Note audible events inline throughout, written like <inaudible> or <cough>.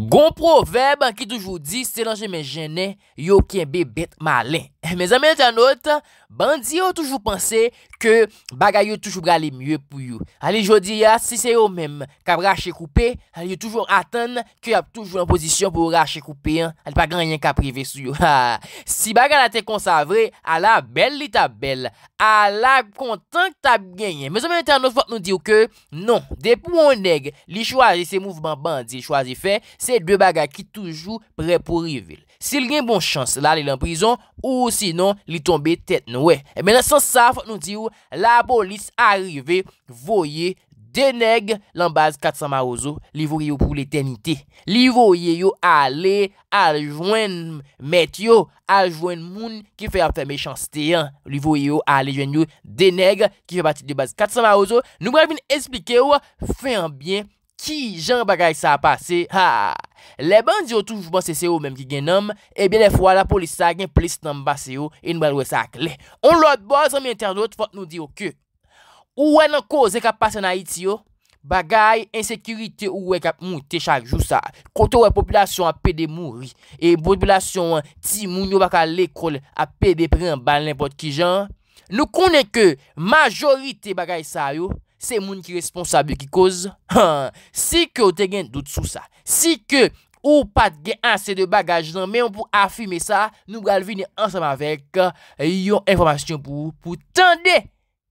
Gon proverb an ki toujou di, se lan jeme jene, yo ken bebet malen. Eh, Me zamen internet, bandi yo toujou pense ke bagay yo toujou brale mye pou yo. Ali jodi ya, ah, si se yo mem kab rache koupe, ali yo toujou atan ke yo ap toujou an pozisyon pou rache koupe. Ali pa ganyen ka prive sou yo. <laughs> Ah, si bagay la te konsavre, ala bel li tabel, ala kontan ki tab genyen. Me zamen internet, vot nou diyo ke, non, de pou on neg li chwazi se mouvman bandi chwazi fe, se de bagay ki toujou pre pou rivel. Se li gen bon chans, la li lan prizon ou sinon li tombe tet noue. E mena san saf nou di yo la polis arive voye deneg lan baz 400 marouzo li voye yo pou l'eternite. Li voye yo ale aljouen met yo, aljouen moun ki fe apfeme chans te yan. Li voye yo ale jwen yo deneg ki fe pati de baz 400 marouzo. Nou brevin esplike yo fe anbyen. Ki jan bagay sa apase, ha, le ban diyo toujman bon sese yo menm ki gen nam, ebyen e fwa la polis sa gen polis nam base yo, e nou alwesak le. On lòt boz an mi internet fote nou diyo ke, ou wè nan koze kap pase nan iti yo, bagay, insekirite ou wè kap moun te chaljousa, kote wè populasyon apede moun, e populasyon ti moun yo baka lekol apede pren ban lèm pot ki jan, nou konen ke, majorite bagay sa yo, Se moun ki responsable ki koz, si ke ou te gen dout sou sa, si ke ou pat gen ase de bagaj nan, men pou afime sa, nou gal vini ansam avek, eh, yon informasyon pou tende,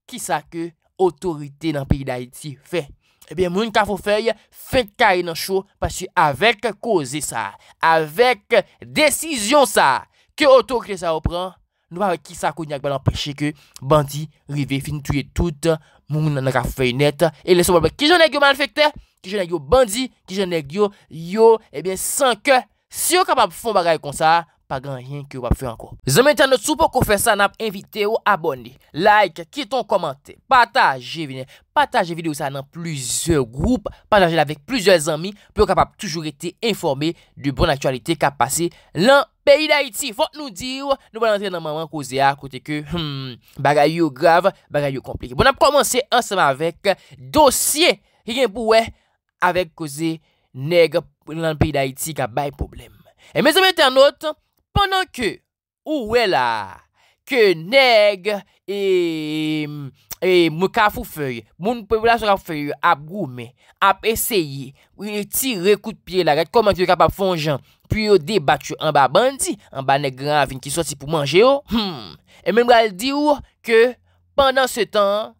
ki sa ke otorite nan peyi da iti fe. Ebyen moun ka fo fey, fe kari nan chou, pasi avek koze sa, avek desisyon sa, ke otorite sa ou pran, nou pa vek ki sa kouni ak balan peche ke, bandi, rive, finitouye touta, Moun nanan ka fey net. E leso bobe ki jeneg yo man efekte. Ki jeneg yo bandi. Ki jeneg yo yo. Ebyen eh sanke. Si yo kapap fon bagay kon sa. Pa gran yin ki yo pap fey anko. Zanmen tan nou sou pou kon fè sa nan ap evite yo abone. Like. Kiton komante. Pataje vine. Pataje videou sa nan plizye groupe. Pataje la vek plizye zanmi. Pe yo kapap toujou ete informe. Du bon aktualite ka pase lan an. Peyi da iti, fok nou diw, nou ban anter nan maman koze a, kote ke hmm, bagay yo grav, bagay yo komplike. Bon ap komanse ansama vek dosye ki gen pou wek avek koze neg lan peyi da iti ka bay problem. E me zanme ten not, panan ke ou we la. ke neg e, e mouka fou fèy, moun pèvou la sò kèp fèy ap goumè, ap esèyè, ou yè ti re kout piè la, gèt koman kèp ap fonjè, pi yo debat yo an ba bandi, an ba neg graf, yon ki sò si pou manjè yo, hmm. e mèm gèl di ou, ke pandan se tan,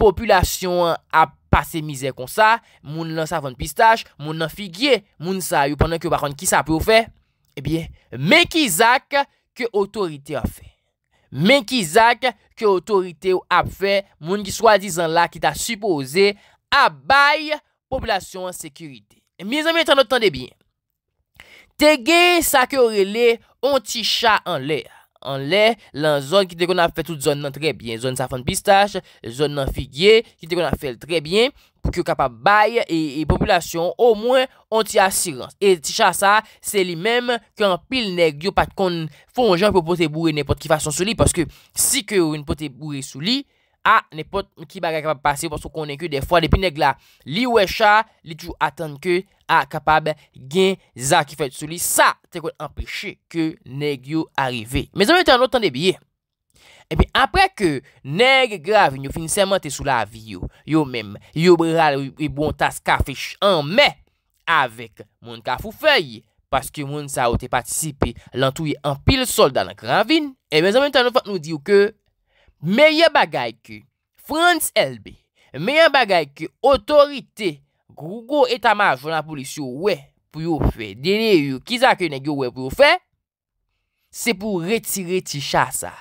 populasyon ap pase mizè kon sa, moun lan sa van pistache, moun nan figye, moun sa yo pandan kèp bakon ki sa pou fè, e bie, mekizak ke otorite a fè, Men ki zak ke otorite ou ap fe moun ki swazi zan la ki ta supose abay poplasyon an sekurite. E mizan mwen tan otande bin. Tege sakorele onti chan an lè. an lè, lan zon ki te kon a fè tout zon nan trebyen, zon sa fan pistache, zon nan figye, ki te kon a fè trebyen, pou ki yo kapap baye e, e popolasyon, ou mwen, on ti asirans. Et ti chasa, se li mèm, ki an pil neg, yo pat kon fonjan pou pote bouré nepot ki fason sou li, paske si ke ou yon pote bouré sou li, A, ne pot mki baga kapap pase yo Paso konen ke defwa depi neg la li wecha Li tjou atan ke akapab gen za ki fèd soli Sa, te kon empèche ke neg yo arive Me zanmè tan nou tan debi ye E bi apre ke neg gravin yo finseman te sou la vi yo Yo mem, yo bral yon tas kafèch anme Avèk moun ka fou fèy Paske moun sa ou te patisipe lantouye anpil sol da nan gravin E bi zanmè tan nou fat nou diyo ke Meye bagay ki Frans Elbe, meye bagay ki otorite grugo etama jounapolisyon we pou yo fe, dene yo kizak yo negyo we pou yo fe, se pou retire ti chasa.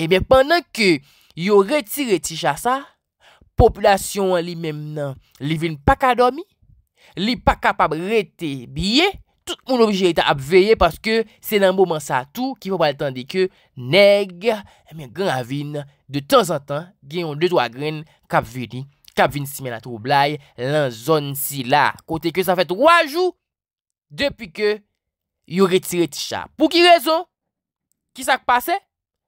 Ebe, eh pandan ki yo retire ti chasa, poplasyon li memnan li vin pakadomi, li pakapab rete biye, Moun obje yete ap veye Paske se nan mou man sa tou Ki fapal tan de ke Neg Emen gran avin De tan san tan Ganyon 2-3 gren Kap vini Kap vini eh si men ato ou blay Lan zon si la Kote ke sa fete 3 jou Depi ke Yo retire ti cha Pou ki rezon Ki sa kpase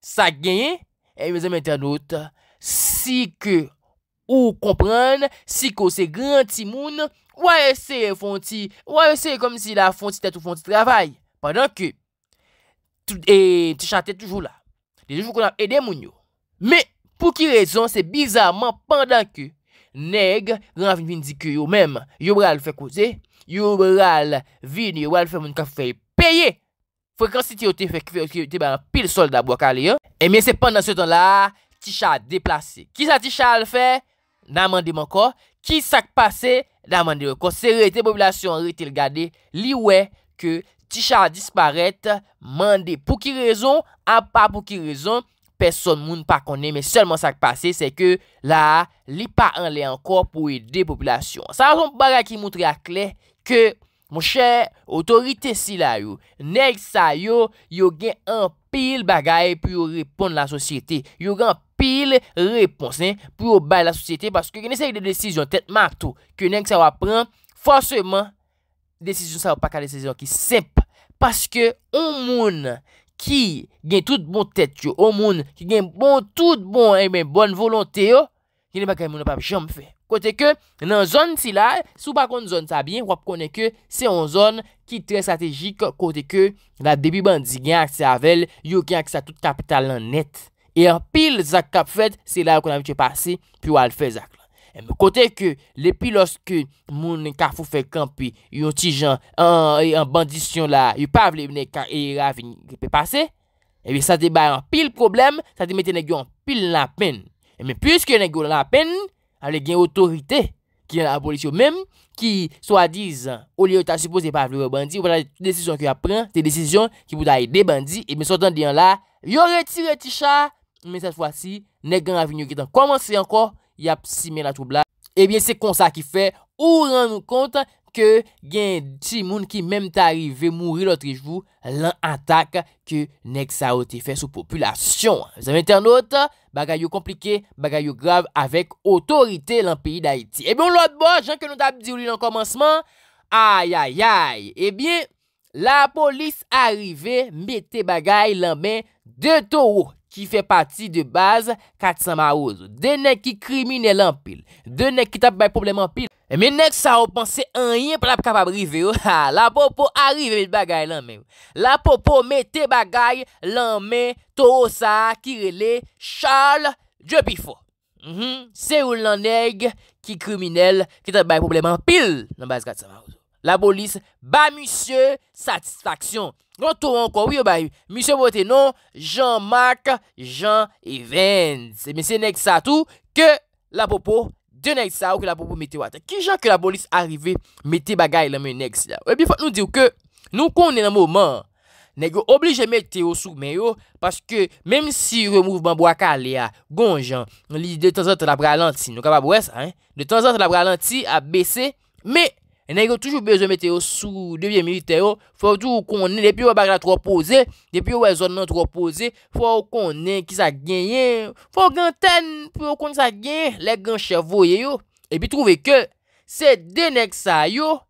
Sa ganyen Emen zem ente anot Si ke Ou kompran Si ko se gran ti moun Si Woye se fon ti, woye se kom si la fon ti tet ou fon ti travay. Pendan ke, e, Tisha te toujou la. Dejou kon ap ede moun yo. Me, pou ki rezon, se bizarman, pendan ke, neg, ran vin vin di ke yo men, yo bera al fe kouze, yo bera al vin, yo bera al fe moun ka fe peye. Fwe kan si ti ote fe kifè, ki ote be an pil sol da bwa kalye yo. E men se pendan se ton la, Tisha a deplase. Ki sa Tisha al fe? Nanman de man ko. Ki sa k pase? Da mande, kon se rete populasyon rete l gade, li we ke Tisha disparate, mande pou ki rezon, an pa pou ki rezon, peson moun pa kone, men selman sa k pase, se ke la li pa anle ankor pou e de populasyon. Sa an son bagay ki moutre akle, ke mouche otorite si la yo, neg sa yo, yo gen an pil bagay pou yo repon la sosyete, yo gen an pil bagay. pil reponsen pou yo bay la sosyete, paske genese yon de desisyon tet matou, ke nenk sa wap pran, fosseman, desisyon sa wap pa kade desisyon ki semp, paske o moun ki gen tout bon tet yo, o moun ki gen bon tout bon, e ben bon volonte yo, genen pa kade moun wap pa jom fe. Kote ke, nan zon si la, sou pa kon zon sa bin, wap konen ke, se yon zon ki tre strategik, kote ke, la debi bandi gen akse avel, yo gen akse a tout kapital lan net. E an pil zak kap fet, se la yo kon an vitwe pase, pi yo al fe zak la. E mi kote ke, le pi loske moun en kafou fe kampi, yo ti jan an bandisyon la, yo pa vle vne ka e rafi, ki pe pase, e vi sa de bayan pil problem, sa de mette negyo an pil la pen. E mi pwiske negyo la pen, ale gen otorite, ki an abolisyon men, ki swa dizan, o li yo ta suppose pa vle vle bandi, ou pa la desisyon ki apren, se desisyon ki pou da ide bandi, e mi sotan diyan la, yo reti reti chan, Men sa fwa si, nek gen avinyo gitan. Koman se anko, yap si men la troubla. Ebyen se konsa ki fe, ou ran nou konta ke gen di moun ki menm ta arrive mouri lotri jvou lan atak ke nek sa otife sou populasyon. Zan men ten not, bagay yo komplike, bagay yo grav avek otorite lan peyi da iti. Ebyen lout boj, anke nou tab di ou li lan komansman. Ay, ay, ay. Ebyen, la polis arrive, mette bagay lan men de to wot. Ki fe pati de baz katsan ma ouzo. Dene ki krimine lan pil. Dene ki tap bay probleman pil. Eh, Mene sa ou panse an yin pou la pou kapabrive ou. Oh. La pou pou arrive met bagay lan men. La pou pou met te bagay lan men. To ou sa ki rele chal djepifo. Mhm. Se ou lan neg ki kriminele. Ki tap bay probleman pil nan baz katsan ma ouzo. La bolis ba misye satisfaksyon. Gwantoron kwa wiyo ba misye botenon, Jean-Marc Jean-Evène. Se mese nek sa tou, ke la popo de nek sa ou ke la popo mete wate. Ki jan ke la bolis arrive, mete bagay la menek si la. Ou e pi fote nou diw ke, nou konen nan mouman, negyo oblije mete yo sou men yo, paske menm si remouvman bo akale ya, gon jan, li de tanzan te la bralanti, nou ka pa bwes, de tanzan te la bralanti, a bese, me, E nan non yo toujou bezo mete yo sou devye milite yo, fwa ou tou ou konnen, depi ou wè bagay la tropoze, depi ou wè zon nan tropoze, fwa ou konnen ki sa genyen, fwa ou gan ten, fwa ou konnen sa genyen, lèk gan chevo ye yo. E pi trouve ke, se denek sa yo,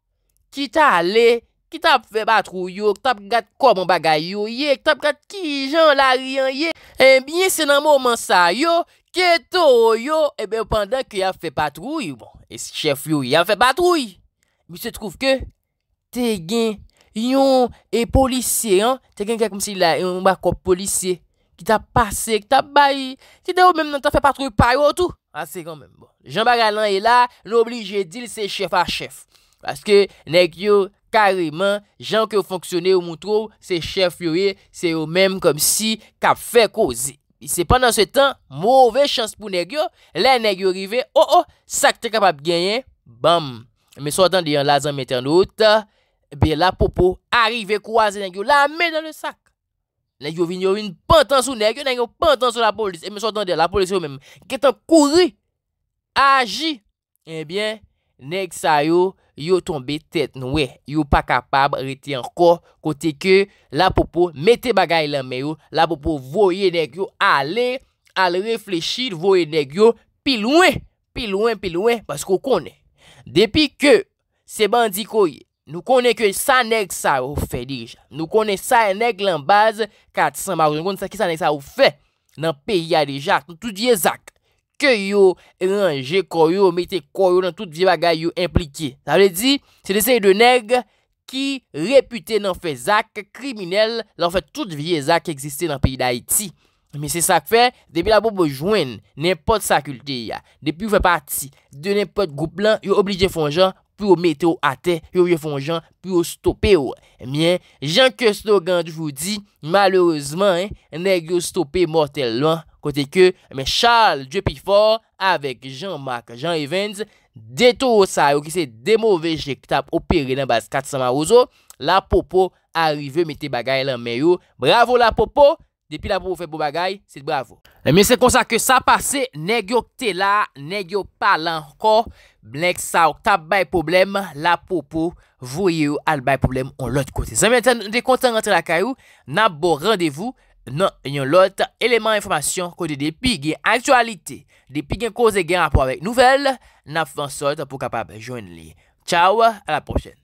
ki ta ale, ki ta fwe batrou yo, ki ta pikat kwa mw bagay yo ye, ki ta pikat ki jan la riyan ye, e binye se nan mw man sa yo, ke to yo, e eh ben penda ki ya fwe batrou yo, bon, e si chef yo ya fwe batrou yo. Bi se trouv ke, te gen, yon e polisye, te gen ke kom si la, yon bako polisye, ki ta pase, ki ta bayi, ti de ou mèm nan ta fè patrou pa yo ou tou. Asè ah, kon mèm, bon. Jean Bagalan e la, l'oblige dil se chef a chef. Paske, neg yo, kariman, jan ke ou fonksyonè ou moutrou, se chef yo e, se ou mèm kom si, ka fè kozi. I se panan se tan, mouve chans pou neg yo, le neg yo rive, oh oh, sak te kapap genyen, bam. Me sotan de yon lazan meten nou ta, be la popo arrive kouaze nèk yo la men dan le sak. Nèk yo vinyo yon pantan sou nèk yo, nèk yo pantan sou la polis. E me sotan de la polis yo men, ketan kouri, aji, ebyen, eh nèk sa yo, yo tombe tet nou we. Yo pa kapab rete anko, kote ke la popo meten bagay lan men yo, la popo voye nèk yo, ale, ale reflechid voye nèk yo, pi louen, pi louen, pi louen, pasko konen. Depi ke se bandi koye, nou konen ke sa neg sa ou fe deja, nou konen sa neg lanbaz 400 maroun, nou konen sa ki sa neg sa ou fe nan peyi ade jak, nan tout vie zak, koye yo, enanje koye yo, mete koye yo, nan tout vie bagay yo implike. Sa vle di, se deseye de neg ki repute nan fe zak, kriminel, nan fe tout vie zak eksiste nan peyi da iti. Men se sa kfe, debi la popo jwen, nenpot sa kulte ya. Depi ou fe pati, de nenpot goup lan, yo oblije fon jan, pou yo mete ou ate, yo yo fon jan, pou yo stope ou. Men, jan Kerstogand jou di, malerouzman, nenyo stope mortel lan. Kote ke, men Charles Dupifor, avek jan Mark, jan Evans, deto ou sa yo ki se demove jek tap operen nan bas 400 ouzo. La popo, arive meti bagay lan men yo. Bravo la popo! Depi la pou pou fè pou bagay, se bravo. Demi se konsa ke sa pase, ne gyo kte la, ne gyo pala anko, blenk sa wak ta bay problem, la pou pou vouye ou al bay problem ou lot kote. Zanmen ten de kontan rentre la kayou, na bo randevou, nou yon lot eleman informasyon kote depi gen aktualite, depi gen kose gen rapo avek nouvel, na pou vansot pou kapab joun li. Chow, a la pwoshen.